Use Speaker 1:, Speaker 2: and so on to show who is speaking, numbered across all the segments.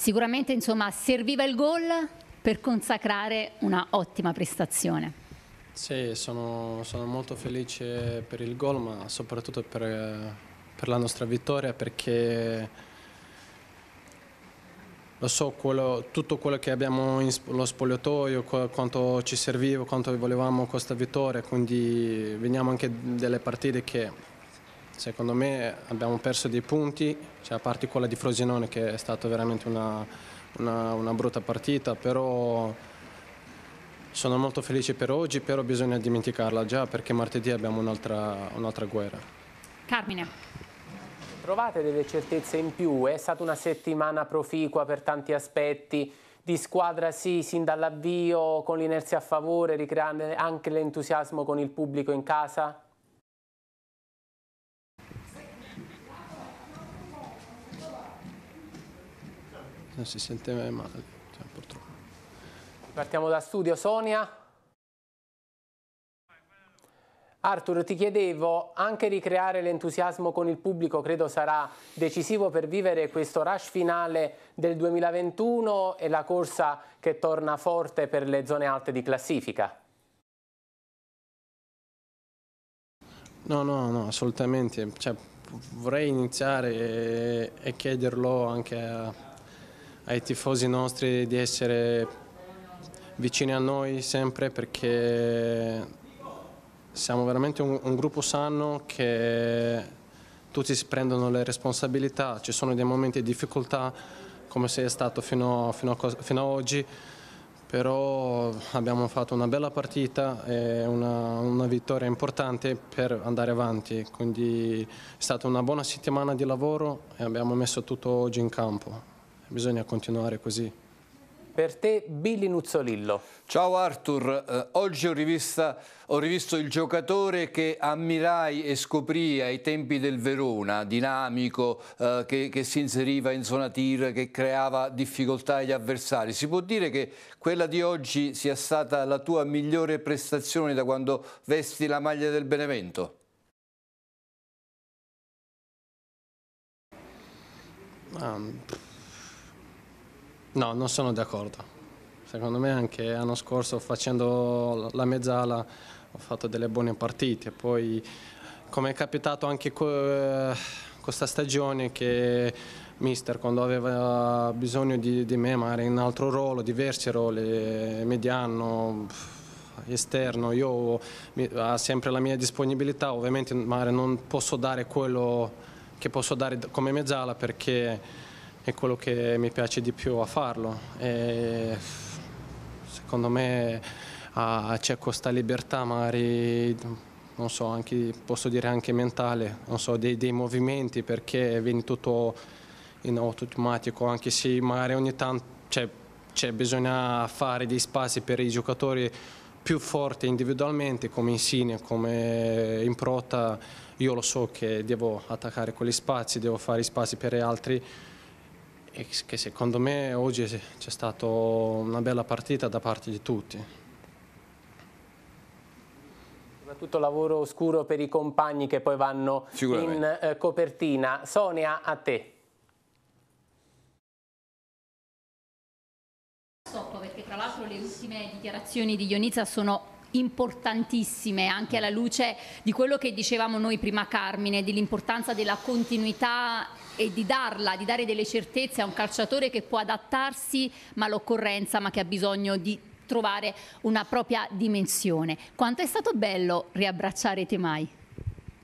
Speaker 1: Sicuramente insomma, serviva il gol per consacrare una ottima prestazione.
Speaker 2: Sì, sono, sono molto felice per il gol ma soprattutto per, per la nostra vittoria perché lo so quello, tutto quello che abbiamo in lo spogliatoio, quanto ci serviva, quanto volevamo questa vittoria, quindi veniamo anche delle partite che Secondo me abbiamo perso dei punti, cioè a parte quella di Frosinone che è stata veramente una, una, una brutta partita, però sono molto felice per oggi, però bisogna dimenticarla già perché martedì abbiamo un'altra un guerra.
Speaker 1: Carmine.
Speaker 3: Trovate delle certezze in più? È stata una settimana proficua per tanti aspetti, di squadra sì, sin dall'avvio, con l'inerzia a favore, ricreando anche l'entusiasmo con il pubblico in casa?
Speaker 2: non eh, si sente mai male, cioè, purtroppo.
Speaker 3: Partiamo da studio, Sonia. Arthur, ti chiedevo, anche ricreare l'entusiasmo con il pubblico credo sarà decisivo per vivere questo rush finale del 2021 e la corsa che torna forte per le zone alte di classifica.
Speaker 2: No, no, no, assolutamente. Cioè, vorrei iniziare e, e chiederlo anche a ai tifosi nostri di essere vicini a noi sempre perché siamo veramente un, un gruppo sano che tutti si prendono le responsabilità, ci sono dei momenti di difficoltà come se è stato fino, fino, a, fino a oggi, però abbiamo fatto una bella partita e una, una, vittoria importante per andare avanti, quindi è stata una buona settimana di lavoro e abbiamo messo tutto oggi in campo bisogna continuare così.
Speaker 3: Per te Billy Nuzzolillo. Ciao Arthur, eh, oggi ho, rivista, ho, rivisto il giocatore che ammirai e scoprì ai tempi del Verona, dinamico, eh, che, che, si inseriva in zona tir, che creava difficoltà agli avversari. Si può dire che quella di oggi sia stata la tua migliore prestazione da quando vesti la maglia del Benevento? Um
Speaker 2: No, non sono d'accordo. Secondo me anche l'anno scorso facendo la mezzala ho fatto delle buone partite, poi come è capitato anche questa stagione che mister quando aveva bisogno di, di me magari in un altro ruolo, diversi ruoli, mediano, esterno, io ho sempre la mia disponibilità, ovviamente magari non posso dare quello che posso dare come mezzala perché è quello che mi piace di più a farlo. E secondo me c'è questa libertà magari non so, anche, posso dire anche mentale, so, dei, dei, movimenti perché viene tutto in automatico, anche se magari ogni tanto cioè, cioè bisogna fare dei spazi per i giocatori più forti individualmente come Insigne, come in Prota, io lo so che devo attaccare quegli spazi, devo fare spazi per gli altri che secondo me oggi c'è stata una bella partita da parte di tutti.
Speaker 3: Soprattutto lavoro oscuro per i compagni che poi vanno in eh, copertina. Sonia, a te.
Speaker 1: Stop, perché tra l'altro le ultime dichiarazioni di Ionizza sono importantissime anche alla luce di quello che dicevamo noi prima Carmine, dell'importanza della continuità e di darla, di dare delle certezze a un calciatore che può adattarsi all'occorrenza, ma che ha bisogno di trovare una propria dimensione. Quanto è stato bello riabbracciare Temai?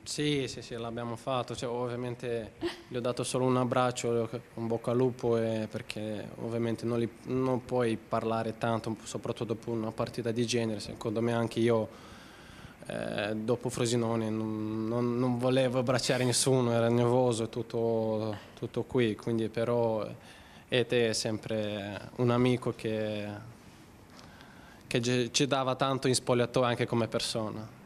Speaker 2: Sì, sì, sì, l'abbiamo fatto, cioè, ovviamente gli ho dato solo un abbraccio, un bocca al lupo, eh, perché ovviamente non, li, non, puoi parlare tanto, soprattutto dopo una partita di genere, secondo me anche io eh, dopo Frosinone non, non, non, volevo abbracciare nessuno, era nervoso, tutto, tutto qui, quindi però Ete eh, è sempre un amico che, che ci dava tanto in spogliatoio anche come persona.